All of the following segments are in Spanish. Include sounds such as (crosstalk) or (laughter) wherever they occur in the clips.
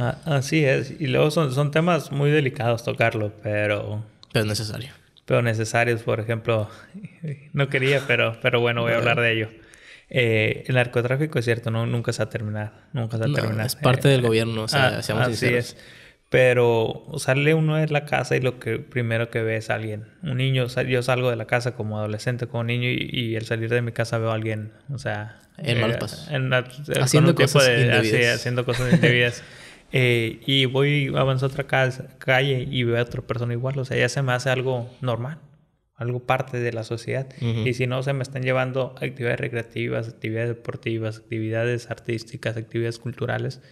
Ah, así es. Y luego son, son temas muy delicados tocarlo, pero... Pero necesario. Pero necesarios, por ejemplo. (laughs) No quería, pero, pero bueno, voy a hablar de ello. Eh, el narcotráfico es cierto, nunca se ha terminado. Nunca se ha terminado. Es parte del eh, gobierno, o sea, ah, así es. Pero sale uno de la casa y lo que primero que ve es alguien. Un niño, yo salgo de la casa como adolescente, como niño, y, al salir de mi casa veo a alguien, o sea... En eh, haciendo, cosas de, haciendo cosas indebidas. (laughs) Eh, y voy, avanzo a otra calle y veo a otra persona igual, o sea, ya se me hace algo normal, algo parte de la sociedad. Y si no, se me están llevando actividades recreativas, actividades deportivas, actividades artísticas, actividades culturales,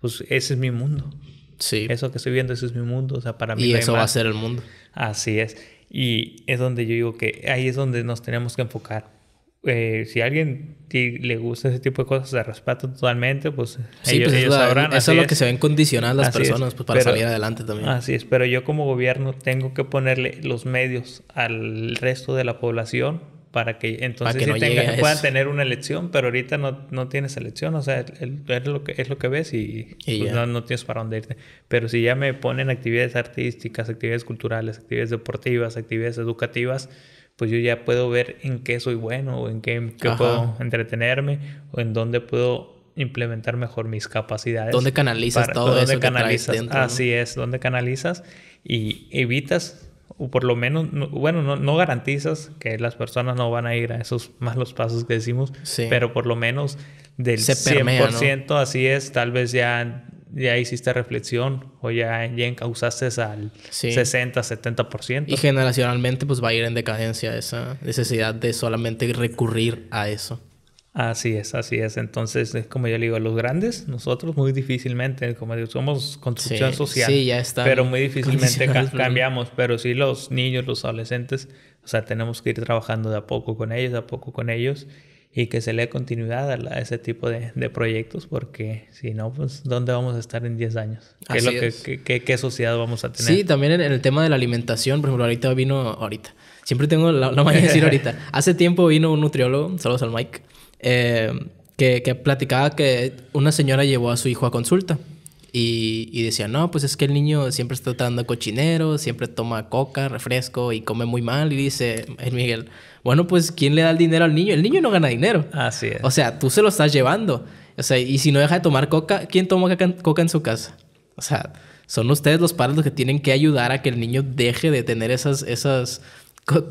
pues ese es mi mundo. Sí. Eso que estoy viendo, ese es mi mundo, o sea, para mí. Y eso va a ser el mundo. Así es. Y es donde yo digo que ahí es donde nos tenemos que enfocar eh, si alguien le gusta ese tipo de cosas, se respeto totalmente, pues ellos, pues, sabrán. Eso es lo que se ven condicionadas las personas pues, para salir adelante también. Así es, pero yo como gobierno tengo que ponerle los medios al resto de la población para que entonces puedan tener una elección, pero ahorita no, tienes elección, o sea, es lo que, es lo que ves y, pues, no, no, tienes para dónde irte. Pero si ya me ponen actividades artísticas, actividades culturales, actividades deportivas, actividades educativas, pues yo ya puedo ver en qué soy bueno o en qué, puedo entretenerme o en dónde puedo implementar mejor mis capacidades. ¿Dónde canalizas todo ¿dónde eso canalizas? Así es, dónde canalizas y evitas o por lo menos, bueno, no, no, garantizas que las personas no van a ir a esos malos pasos que decimos, pero por lo menos del 100% así es, tal vez ya ya hiciste reflexión o ya, ya encauzaste al 60, 70%. Y generacionalmente pues va a ir en decadencia esa necesidad de solamente recurrir a eso. Así es, así es. Entonces, es como yo le digo, los grandes, nosotros muy difícilmente, como digo, somos construcción social, sí, ya está pero muy difícilmente cambiamos, pero sí los niños, los adolescentes, o sea, tenemos que ir trabajando de a poco con ellos, de a poco con ellos y que se le dé continuidad a, ese tipo de, de, proyectos, porque si no, pues, ¿dónde vamos a estar en 10 años? ¿Qué, ¿Qué, sociedad vamos a tener? Sí, también en, el tema de la alimentación, por ejemplo, ahorita vino, ahorita, siempre tengo la, la de decir ahorita, (laughs) hace tiempo vino un nutriólogo, saludos al Mike, eh, que, que platicaba que una señora llevó a su hijo a consulta y, y no, pues es que el niño siempre está tratando cochinero, siempre toma coca, refresco y come muy mal. Y dice el Miguel, bueno, pues ¿quién le da el dinero al niño? El niño no gana dinero. Así es. O sea, tú se lo estás llevando. O sea, y si no deja de tomar coca, ¿quién toma coca en su casa? O sea, son ustedes los padres los que tienen que ayudar a que el niño deje de tener esas, esas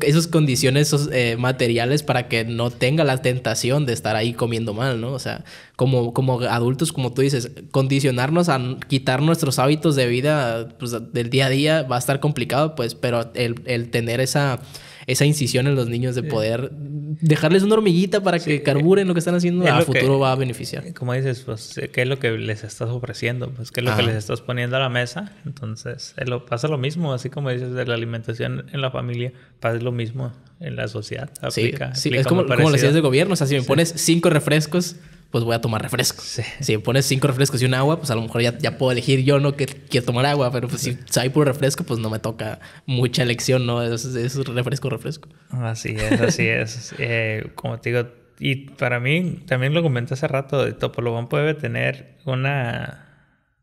esas condiciones esos, eh, materiales para que no tenga la tentación de estar ahí comiendo mal, ¿no? O sea, como, como adultos, como tú dices, condicionarnos a quitar nuestros hábitos de vida pues, del día a día va a estar complicado, pues, pero el, el tener esa esa incisión en los niños de poder dejarles una hormiguita para que carburen lo que están haciendo, es a futuro va a beneficiar. Como dices, pues, ¿qué es lo que les estás ofreciendo? Pues, ¿qué es lo que les estás poniendo a la mesa? Entonces, eh, lo, pasa lo mismo, así como dices de la alimentación en la familia, pasa lo mismo en la sociedad. sí, es como, como, las de gobierno, o sea, si me pones cinco refrescos pues voy a tomar refrescos. Si me pones cinco refrescos y un agua, pues a lo mejor ya, ya puedo elegir yo, ¿no? Que quiero tomar agua, pero pues si hay puro refresco, pues no me toca mucha elección, ¿no? Es, refresco, refresco. Así es, así es. (laughs) Eh, como te digo, y para mí, también lo comenté hace rato, Topolobón puede tener una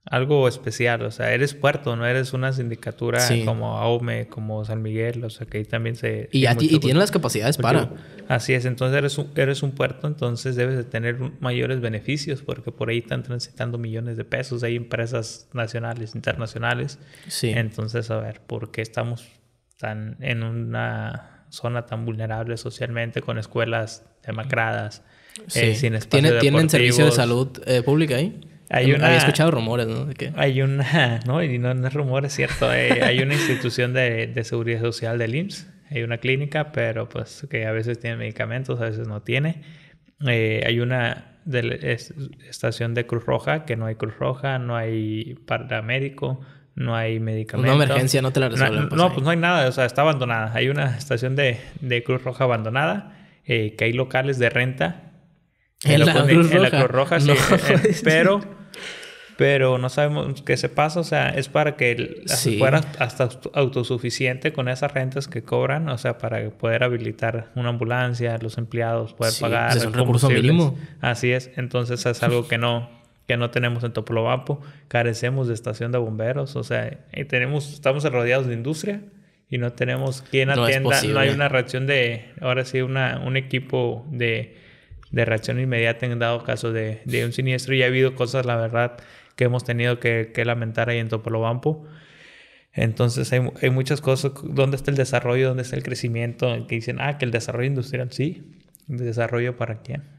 algo especial, o sea, eres puerto, no eres una sindicatura como AUME, como San Miguel, o sea, que ahí también se... Y, tienen las capacidades para. Así es, entonces eres un, eres un puerto, entonces debes de tener mayores beneficios, porque por ahí están transitando millones de pesos, hay empresas nacionales, internacionales. Sí. Entonces, a ver, ¿por qué estamos tan en una zona tan vulnerable socialmente con escuelas demacradas, eh, sin espacio ¿Tienen servicio de salud eh, pública ahí? Hay una, había escuchado rumores, ¿no? Hay una, (laughs) no, y no, es rumor, es cierto. Eh, hay, una institución de, seguridad social del IMSS, hay una clínica, pero pues que a veces tiene medicamentos, a veces no tiene. Eh, hay una de estación de Cruz Roja, que no hay Cruz Roja, no hay paramédico, no hay medicamentos. Una emergencia no te la resuelven. Pues, no, pues, no, hay nada, o sea, está abandonada. Hay una estación de, Cruz Roja abandonada, eh, que hay locales de renta. En, la, Cruz Roja. (laughs) sí. pero pero no sabemos qué se pasa, o sea, es para que sí. fuera hasta autosuficiente con esas rentas que cobran, o sea, para poder habilitar una ambulancia, los empleados, poder pagar. Pues, es un recurso mínimo. Así es, entonces es algo que no, que no tenemos en Topolobapo, carecemos de estación de bomberos, o sea, y tenemos, estamos rodeados de industria y no tenemos quien atienda, no, hay una reacción de, ahora sí, una, un equipo de, de reacción inmediata en dado caso de, de un siniestro y ha habido cosas, la verdad, que hemos tenido que, lamentar ahí en Topolobampo. Entonces hay, muchas cosas, ¿dónde está el desarrollo? ¿Dónde está el crecimiento? Que dicen, ah, que el desarrollo industrial, sí. ¿Desarrollo para quién?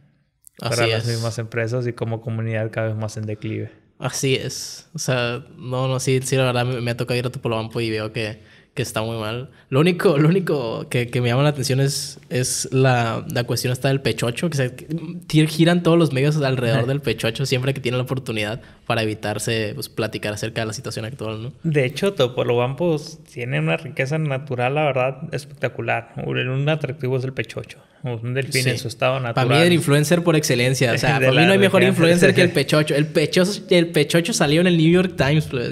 para las mismas empresas y como comunidad cada vez más en declive. Así es. O sea, no, no, sí, la verdad me, me ha ir a Topolobampo y veo que que está muy mal. Lo único, lo único que, me llama la atención es, es la, la cuestión está del pechocho, que, se, giran todos los medios alrededor del pechocho siempre que tienen la oportunidad para evitarse pues, platicar acerca de la situación actual, ¿no? De hecho, Topolobampos tiene una riqueza natural, la verdad, espectacular. Un atractivo es el pechocho. Un delfín en su estado natural. Para mí el influencer por excelencia. O (laughs) sea, para mí no hay mejor influencer que el (laughs) pechocho. El pechocho, el pechocho salió en el New York Times, pues.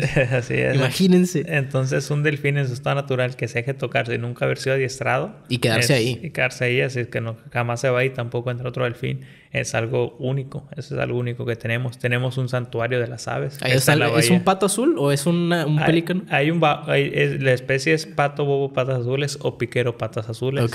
(laughs) Imagínense. Entonces, un delfín en su estado natural que se deje tocarse y nunca haber sido adiestrado. Y quedarse ahí. Y quedarse ahí, así que no, jamás se va y tampoco entra otro delfín es algo único, eso es algo único que tenemos. Tenemos un santuario de las aves. ¿Es un pato azul o es un pelícano? Hay un la especie es pato bobo patas azules o piquero patas azules.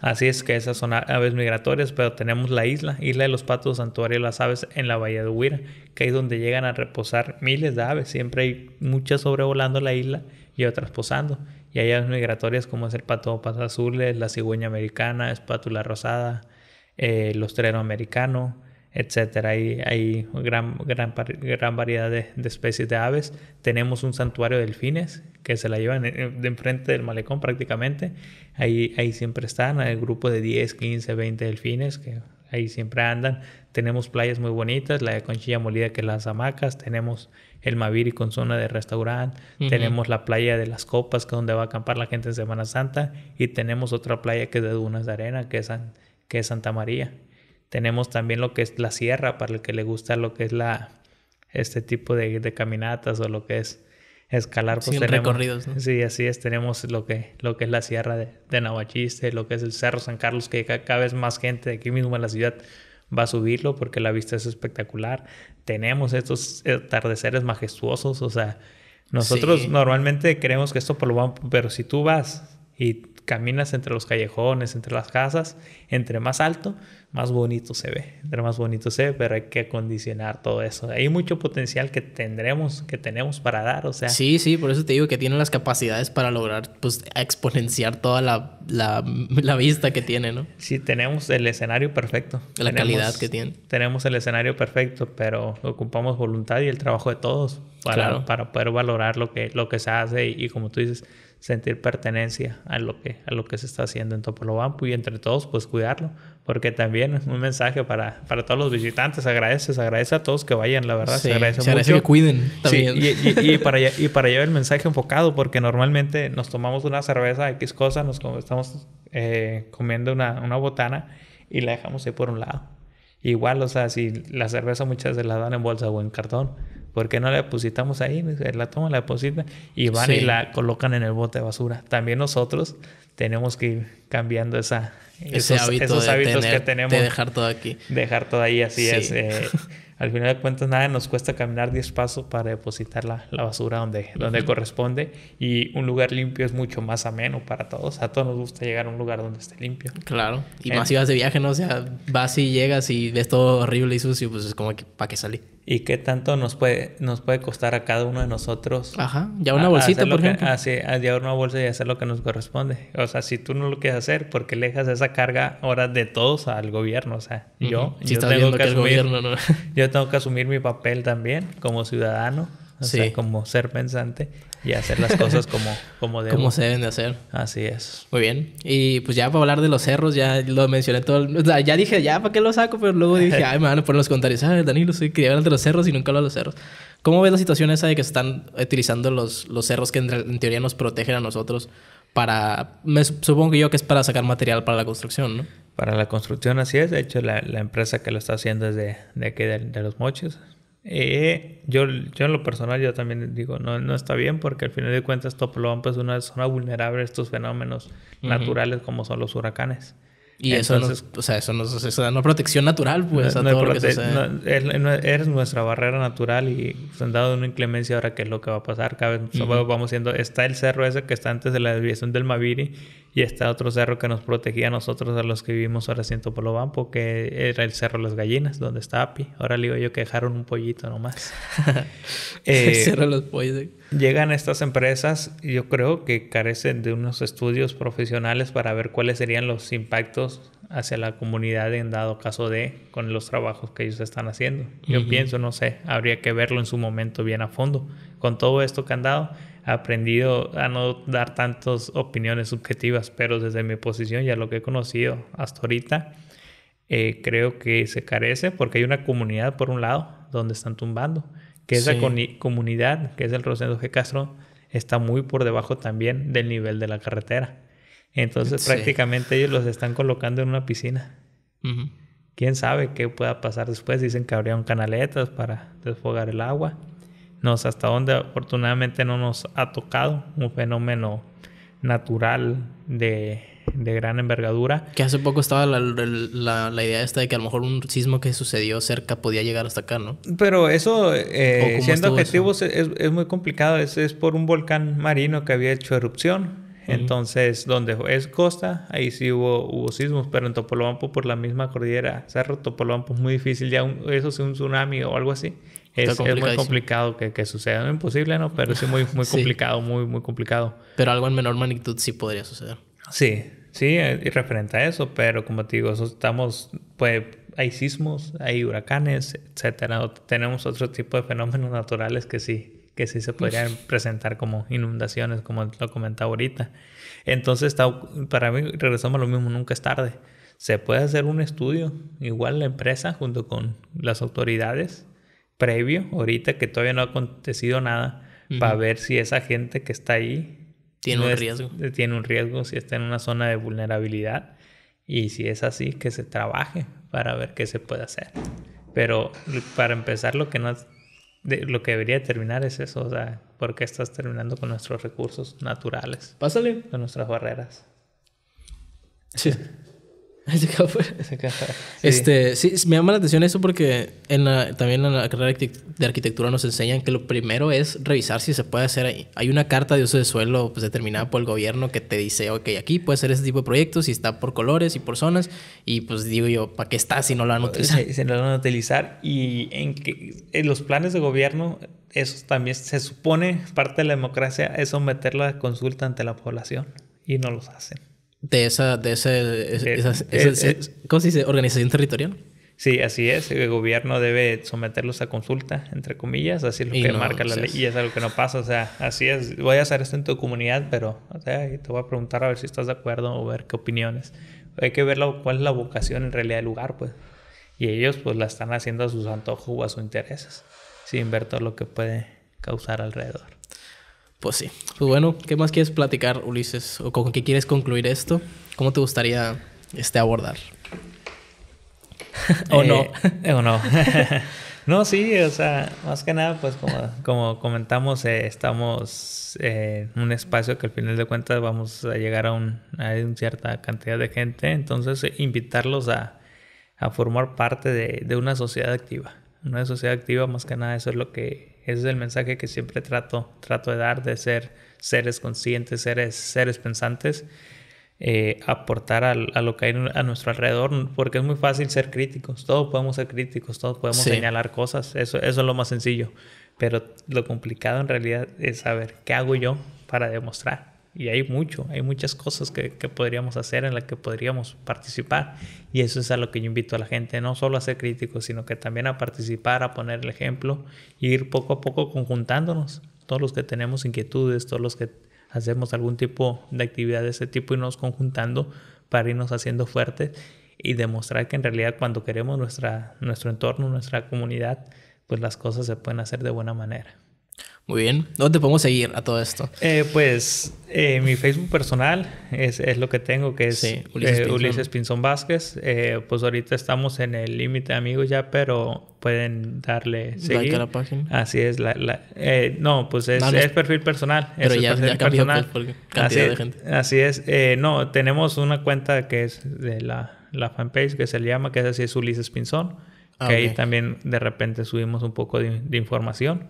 Así es que esas son aves migratorias, pero tenemos la isla, isla de los patos, santuario de las aves en la bahía de Huira, que es donde llegan a reposar miles de aves. Siempre hay muchas sobrevolando la isla y otras posando. Y hay aves migratorias como es el pato patas azules, la cigüeña americana, espátula rosada eh, el ostrero americano, etc. Hay, hay gran, gran, gran variedad de, especies de aves. Tenemos un santuario de delfines que se la llevan de enfrente del malecón prácticamente. Ahí, ahí siempre están, el grupo de 10, 15, 20 delfines que ahí siempre andan. Tenemos playas muy bonitas, la de Conchilla Molida que es las hamacas, tenemos el Maviri con zona de restaurante, tenemos la playa de las Copas que es donde va a acampar la gente en Semana Santa y tenemos otra playa que es de dunas de arena que es San, que es Santa María. Tenemos también lo que es la sierra, para el que le gusta lo que es la este tipo de, caminatas o lo que es escalar. Pues tenemos, recorridos, Sí, así es. Tenemos lo que, lo que es la sierra de, de lo que es el Cerro San Carlos, que cada vez más gente de aquí mismo en la ciudad va a subirlo porque la vista es espectacular. Tenemos estos atardeceres majestuosos, o sea, nosotros normalmente creemos que esto por lo van, pero si tú vas y caminas entre los callejones, entre las casas, entre más alto, más bonito se ve, entre más bonito se ve, pero hay que acondicionar todo eso. Hay mucho potencial que tendremos, que tenemos para dar, o sea. Sí, sí, por eso te digo que tienen las capacidades para lograr, pues, exponenciar toda la, la, vista que tiene, ¿no? Sí, tenemos el escenario perfecto. La calidad que tiene. Tenemos el escenario perfecto, pero ocupamos voluntad y el trabajo de todos para, para poder valorar lo que, lo que se hace y como tú dices, sentir pertenencia a lo que, a lo que se está haciendo en Topolobampo y entre todos pues cuidarlo, porque también es un mensaje para, para todos los visitantes, agradeces agradece a todos que vayan, la verdad, se agradece, se agradece que cuiden también. Sí, y, para llevar el mensaje enfocado, porque normalmente nos tomamos una cerveza, X cosa, nos estamos eh, comiendo una, una botana y la dejamos ahí por un lado. Igual, o sea, si la cerveza muchas veces la dan en bolsa o en cartón, ¿Por qué no la depositamos ahí? La toman, la depositan y van y la colocan en el bote de basura. También nosotros tenemos que ir cambiando esa, esos, hábitos que tenemos. De dejar todo aquí. Dejar todo ahí, así es. Eh, (laughs) al final de cuentas, nada nos cuesta caminar 10 pasos para depositar la, basura donde, corresponde. Y un lugar limpio es mucho más ameno para todos. A todos nos gusta llegar a un lugar donde esté limpio. Claro. Y eh. más si vas de viaje, ¿no? O sea, vas y llegas y ves todo horrible y sucio, pues es como que, ¿para qué salir? y qué tanto nos puede, nos puede costar a cada uno de nosotros. Ajá, ya una bolsita, por ejemplo. Así, ya una bolsa y hacer lo que nos corresponde. O sea, si tú no lo quieres hacer, porque le dejas esa carga ahora de todos al gobierno. O sea, yo, yo tengo que, asumir, (laughs) yo tengo que asumir mi papel también como ciudadano, o sea, como ser pensante y hacer las cosas como, como Como se deben de hacer. Así es. Muy bien. Y pues ya para hablar de los cerros, ya lo mencioné todo. ya dije, ya, ¿para qué lo saco? Pero luego dije, (laughs) ay, me van a poner los comentarios. Ay, ah, Danilo, soy quería hablar de los cerros y nunca hablo de los cerros. ¿Cómo ves la situación esa de que se están utilizando los, los cerros que en, teoría nos protegen a nosotros para... Me supongo yo que es para sacar material para la construcción, ¿no? Para la construcción, así es. De hecho, la, empresa que lo está haciendo es de, de aquí, de, Los moches eh, yo, yo en lo personal yo también digo, no, no está bien porque al final de cuentas Topolobampo es una zona vulnerable a estos fenómenos naturales como son los huracanes. Y eso, o sea, eso, no, eso da una protección natural, pues, es a todo lo que eres nuestra barrera natural y se pues, han dado una inclemencia ahora que es lo que va a pasar. Cada vez vamos siendo... Está el cerro ese que está antes de la desviación del Maviri y está otro cerro que nos protegía a nosotros, a los que vivimos ahora en Topolobampo, que era el Cerro Las Gallinas, donde está Api. Ahora le digo yo que dejaron un pollito nomás. (laughs) (laughs) Eh, el Cerro Los Pollos. Eh. Llegan estas empresas, yo creo que carecen de unos estudios profesionales para ver cuáles serían los impactos hacia la comunidad en dado caso de con los trabajos que ellos están haciendo. Yo pienso, no sé, habría que verlo en su momento bien a fondo. Con todo esto que han dado, he aprendido a no dar tantas opiniones subjetivas, pero desde mi posición y a lo que he conocido hasta ahorita, eh, creo que se carece porque hay una comunidad, por un lado, donde están tumbando, que esa comunidad, que es el Rosendo G. Castro, está muy por debajo también del nivel de la carretera. Entonces prácticamente ellos los están colocando en una piscina. ¿Quién sabe qué pueda pasar después? Dicen que habrían canaletas para desfogar el agua. No sé hasta dónde afortunadamente no nos ha tocado un fenómeno natural de, gran envergadura. Que hace poco estaba la, la, idea esta de que a lo mejor un sismo que sucedió cerca podía llegar hasta acá, ¿no? Pero eso, eh, siendo objetivos, es, muy complicado. Es, es por un volcán marino que había hecho erupción entonces, donde es costa, ahí sí hubo, hubo sismos, pero en Topolobampo por la misma cordillera, Cerro Topolobampo es muy difícil, ya eso es un tsunami o algo así. Es, muy complicado que, suceda, no imposible, ¿no? Pero sí muy, (laughs) muy complicado, muy, muy complicado. Pero algo en menor magnitud sí podría suceder. Sí, sí, eh, y referente a eso, pero como te digo, estamos, pues hay sismos, hay huracanes, etcétera. Tenemos otro tipo de fenómenos naturales que sí, que sí se podrían presentar como inundaciones, como lo comentaba ahorita. Entonces, para mí, regresamos a lo mismo, nunca es tarde. Se puede hacer un estudio, igual la empresa junto con las autoridades, previo, ahorita que todavía no ha acontecido nada, para ver si esa gente que está ahí tiene un riesgo. Eh, tiene un riesgo si está en una zona de vulnerabilidad y si es así, que se trabaje para ver qué se puede hacer. Pero para empezar, lo que no lo que debería terminar es eso, o sea, porque estás terminando con nuestros recursos naturales. Pásale. Con nuestras barreras. Sí. (laughs) este, sí. me llama la atención eso porque en también en la carrera de arquitectura nos enseñan que lo primero es revisar si se puede hacer. Ahí. Hay una carta de uso de suelo pues, determinada por el gobierno que te dice, ok, aquí puede ser ese tipo de proyectos y está por colores y por zonas. Y pues digo yo, ¿para qué está si no lo van a pues, utilizar? (laughs) Si, no lo van a utilizar. Y en, que, en los planes de gobierno, eso también se supone parte de la democracia, es someterla a consulta ante la población y no los hacen de esa, de ese, esa, eh, eh, eh. ¿cómo se dice? Organización territorial. Sí, así es. El gobierno debe someterlos a consulta, entre comillas. Así es lo que marca la ley. Y es algo que no pasa. O sea, así es. Voy a hacer esto en tu comunidad, pero o sea, te voy a preguntar a ver si estás de acuerdo o ver qué opiniones. Hay que ver cuál es la vocación en realidad del lugar, pues. Y ellos, pues, la están haciendo a sus antojos o a sus intereses, sin ver todo lo que puede causar alrededor. Pues sí. Pues bueno, ¿qué más quieres platicar, Ulises? ¿O con qué quieres concluir esto? ¿Cómo te gustaría este abordar? (laughs) ¿O no? Eh, (laughs) ¿O no? (laughs) no, sí, o sea, más que nada, pues como, comentamos, eh, estamos eh, en un espacio que al final de cuentas vamos a llegar a, un, una cierta cantidad de gente, entonces invitarlos a, formar parte de una sociedad activa. Una sociedad activa, más que nada, eso es lo que ese es el mensaje que siempre trato, trato de dar, de ser seres conscientes, seres, seres pensantes, eh, aportar a, lo que hay a nuestro alrededor, porque es muy fácil ser críticos, todos podemos ser críticos, todos podemos señalar cosas, eso es lo más sencillo, pero lo complicado en realidad es saber qué hago yo para demostrar. Y hay mucho, hay muchas cosas que, podríamos hacer, en las que podríamos participar. Y eso es a lo que yo invito a la gente, no solo a ser críticos, sino que también a participar, a poner el ejemplo ir poco a poco conjuntándonos. Todos los que tenemos inquietudes, todos los que hacemos algún tipo de actividad de ese tipo y nos conjuntando para irnos haciendo fuertes y demostrar que en realidad cuando queremos nuestra, nuestro entorno, nuestra comunidad, pues las cosas se pueden hacer de buena manera. Muy bien. ¿Dónde podemos seguir a todo esto? Eh, pues eh, mi Facebook personal es, es, lo que tengo, que es eh, Ulises, Pinzón. Vázquez. Eh, pues ahorita estamos en el límite, de amigos, ya, pero pueden darle seguir. la página. Así es. La, la eh, no, pues es, perfil personal. Pero ya, cambió personal. Pues, cantidad así, de gente. Así es. no, tenemos una cuenta que es de la, fanpage que se le llama, que es así, es Ulises Pinzón. Ah, que ahí también de repente subimos un poco de información.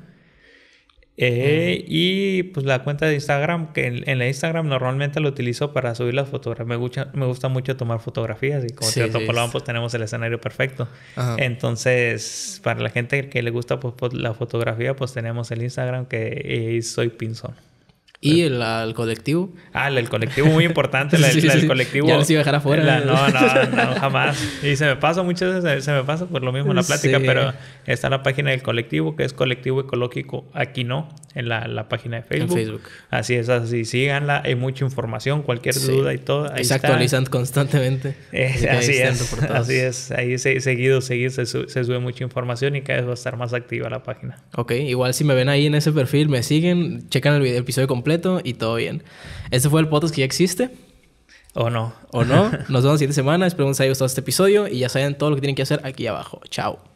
Eh, mm. y pues la cuenta de Instagram, que en, la Instagram normalmente lo utilizo para subir las fotografías. Me gusta, me gusta mucho tomar fotografías y como se Teatro pues tenemos el escenario perfecto. Entonces, para la gente que le gusta pues, la fotografía, pues tenemos el Instagram que eh, soy Pinzón. Y eh. el, colectivo. Ah, el, colectivo muy importante, (laughs) la, el colectivo. Ya les iba a dejar afuera. no, no, no, jamás. Y se me pasa muchas veces, se me pasa por lo mismo en la plática, pero está la página del colectivo, que es Colectivo Ecológico Aquí No, en la, página de Facebook. En Facebook. Así es, así síganla, hay mucha información, cualquier duda y todo. Ahí se está. actualizan constantemente. Eh, así es, así es, ahí se, seguido, seguido se, sube, mucha información y cada vez va a estar más activa la página. Ok, igual si me ven ahí en ese perfil, me siguen, checan el video, episodio completo y todo bien. Este fue el podcast que ya existe. O no. O no. (laughs) Nos vemos la siguiente semana. Espero que les haya gustado este episodio y ya saben todo lo que tienen que hacer aquí abajo. Chao.